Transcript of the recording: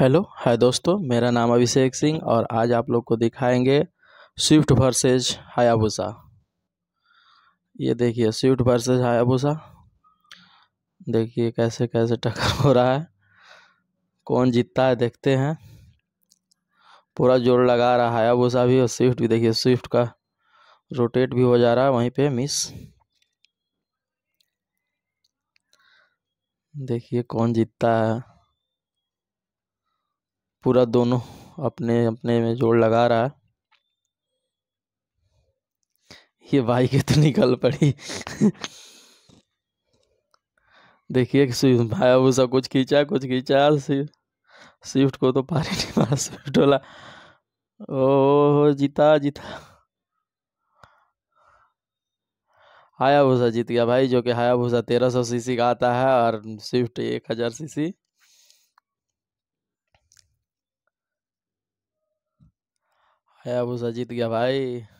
hello hi दोस्तों मेरा नाम अभिषेक सिंह और आज आप लोग को दिखाएंगे स्विफ्ट वर्सेज हायाबूसा ये देखिए स्विफ्ट वर्सेज हायाबूसा देखिए कैसे कैसे टक्कर हो रहा है कौन जीतता है देखते हैं पूरा जोर लगा रहा है हायाबूसा भी और स्विफ्ट भी देखिए स्विफ्ट का रोटेट भी हो जा रहा है वहीं पे मिस देखिए कौन जीतता है पूरा दोनों अपने अपने में जोड़ लगा रहा है ये भाई के तो निकल पड़ी देखिए भाई वो सब कुछ खींचा कुछ खींचा स्विफ्ट को तो पारी नहीं मारा स्विफ्ट वाला ओ जीता जीता हाया भूसा जीत गया भाई जो कि हाया भूसा तेरह सौ सीसी का आता है और स्विफ्ट एक हज़ार सीसी हयाबूसा सजीत गया भाई